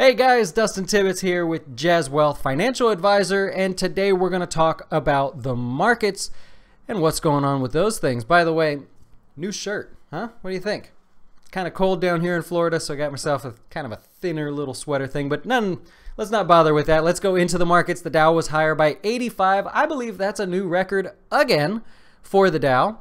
Hey guys, Dustin Tibbetts here with Jazz Wealth Financial Advisor, and today we're going to talk about the markets and what's going on with those things. By the way, new shirt, huh? What do you think? It's kind of cold down here in Florida, so I got myself a kind of a thinner little sweater thing, but none, let's not bother with that. Let's go into the markets. The Dow was higher by 85. I believe that's a new record again for the Dow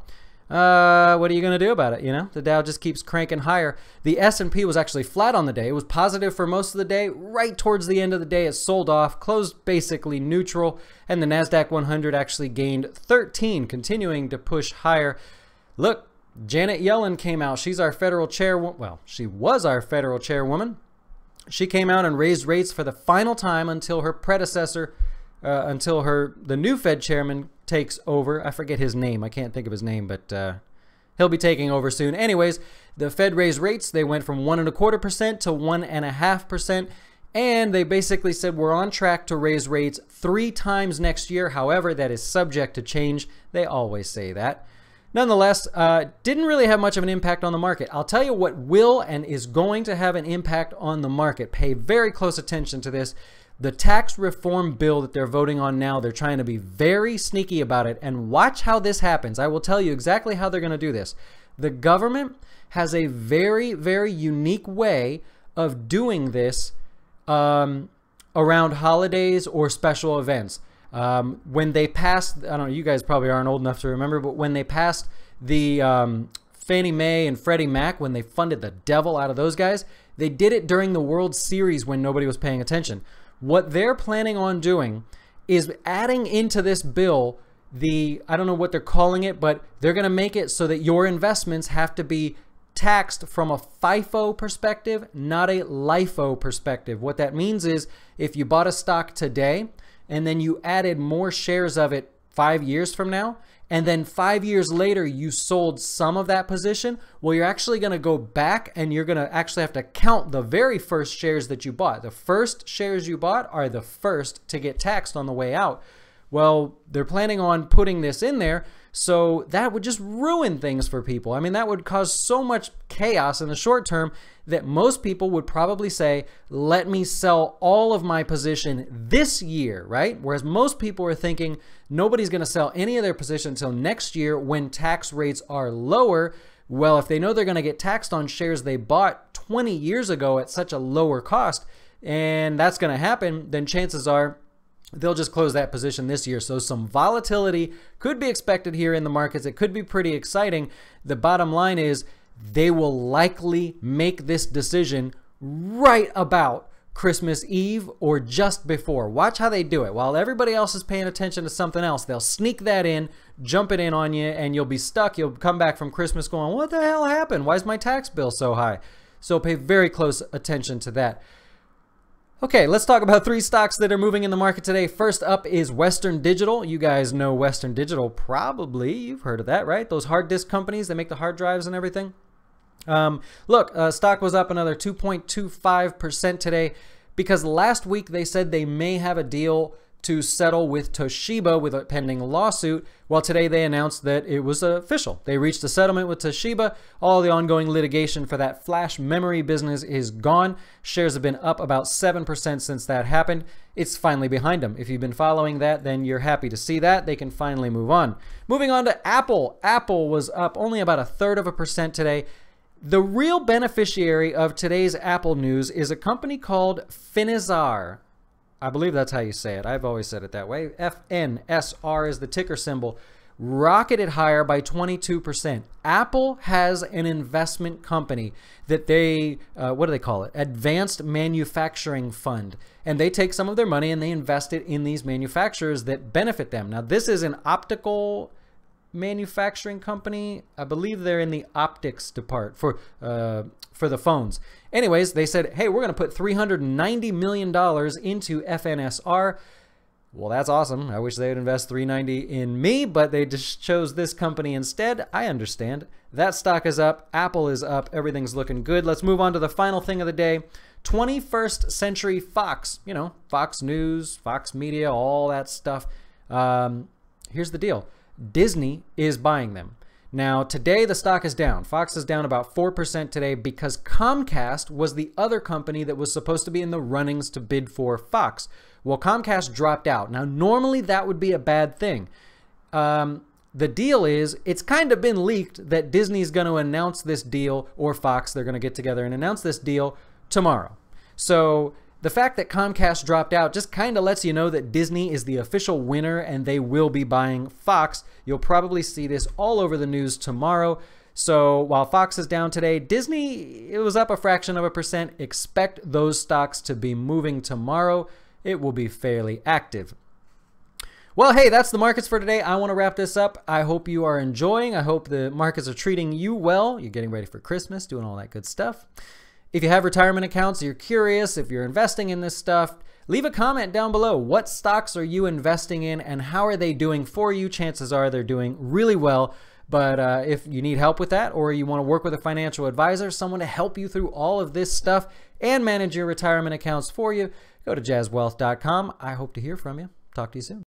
uh, what are you going to do about it? You know, the Dow just keeps cranking higher. The S&P was actually flat on the day. It was positive for most of the day. Right towards the end of the day, it sold off, closed basically neutral, and the Nasdaq 100 actually gained 13, continuing to push higher. Look, Janet Yellen came out. She's our federal chair. Well, she was our federal chairwoman. She came out and raised rates for the final time until her predecessor, uh, until her the new Fed chairman takes over. I forget his name. I can't think of his name, but uh, he'll be taking over soon. Anyways, the Fed raised rates. They went from one and a quarter percent to one and a half percent. And they basically said we're on track to raise rates three times next year. However, that is subject to change. They always say that. Nonetheless, uh, didn't really have much of an impact on the market. I'll tell you what will and is going to have an impact on the market. Pay very close attention to this the tax reform bill that they're voting on now, they're trying to be very sneaky about it. And watch how this happens. I will tell you exactly how they're going to do this. The government has a very, very unique way of doing this um, around holidays or special events. Um, when they passed, I don't know, you guys probably aren't old enough to remember, but when they passed the um, Fannie Mae and Freddie Mac, when they funded the devil out of those guys, they did it during the World Series when nobody was paying attention. What they're planning on doing is adding into this bill the, I don't know what they're calling it, but they're going to make it so that your investments have to be taxed from a FIFO perspective, not a LIFO perspective. What that means is if you bought a stock today and then you added more shares of it five years from now, and then five years later you sold some of that position, well, you're actually going to go back and you're going to actually have to count the very first shares that you bought. The first shares you bought are the first to get taxed on the way out. Well, they're planning on putting this in there so that would just ruin things for people. I mean, that would cause so much chaos in the short term that most people would probably say, let me sell all of my position this year, right? Whereas most people are thinking nobody's going to sell any of their position until next year when tax rates are lower. Well, if they know they're going to get taxed on shares they bought 20 years ago at such a lower cost, and that's going to happen, then chances are they'll just close that position this year. So some volatility could be expected here in the markets. It could be pretty exciting. The bottom line is they will likely make this decision right about Christmas Eve or just before. Watch how they do it. While everybody else is paying attention to something else, they'll sneak that in, jump it in on you, and you'll be stuck. You'll come back from Christmas going, what the hell happened? Why is my tax bill so high? So pay very close attention to that. Okay, let's talk about three stocks that are moving in the market today. First up is Western Digital. You guys know Western Digital probably. You've heard of that, right? Those hard disk companies that make the hard drives and everything. Um, look, uh, stock was up another 2.25% today because last week they said they may have a deal to settle with Toshiba with a pending lawsuit. Well, today they announced that it was official. They reached a settlement with Toshiba. All the ongoing litigation for that flash memory business is gone. Shares have been up about 7% since that happened. It's finally behind them. If you've been following that, then you're happy to see that. They can finally move on. Moving on to Apple. Apple was up only about a third of a percent today. The real beneficiary of today's Apple news is a company called Finisar. I believe that's how you say it. I've always said it that way. FNSR is the ticker symbol. Rocketed higher by 22%. Apple has an investment company that they, uh, what do they call it? Advanced Manufacturing Fund. And they take some of their money and they invest it in these manufacturers that benefit them. Now, this is an optical manufacturing company. I believe they're in the optics depart for uh, for the phones. Anyways, they said, hey, we're going to put 390 million dollars into FNSR. Well, that's awesome. I wish they would invest 390 in me, but they just chose this company instead. I understand. That stock is up. Apple is up. Everything's looking good. Let's move on to the final thing of the day. 21st Century Fox, you know, Fox News, Fox Media, all that stuff. Um, here's the deal Disney is buying them. Now, today the stock is down. Fox is down about 4% today because Comcast was the other company that was supposed to be in the runnings to bid for Fox. Well, Comcast dropped out. Now, normally that would be a bad thing. Um, the deal is, it's kind of been leaked that Disney's going to announce this deal, or Fox, they're going to get together and announce this deal tomorrow. So the fact that Comcast dropped out just kind of lets you know that Disney is the official winner and they will be buying Fox. You'll probably see this all over the news tomorrow. So while Fox is down today, Disney it was up a fraction of a percent. Expect those stocks to be moving tomorrow. It will be fairly active. Well, hey, that's the markets for today. I want to wrap this up. I hope you are enjoying. I hope the markets are treating you well. You're getting ready for Christmas, doing all that good stuff. If you have retirement accounts, you're curious, if you're investing in this stuff, leave a comment down below. What stocks are you investing in and how are they doing for you? Chances are they're doing really well. But uh, if you need help with that or you want to work with a financial advisor, someone to help you through all of this stuff and manage your retirement accounts for you, go to jazzwealth.com. I hope to hear from you. Talk to you soon.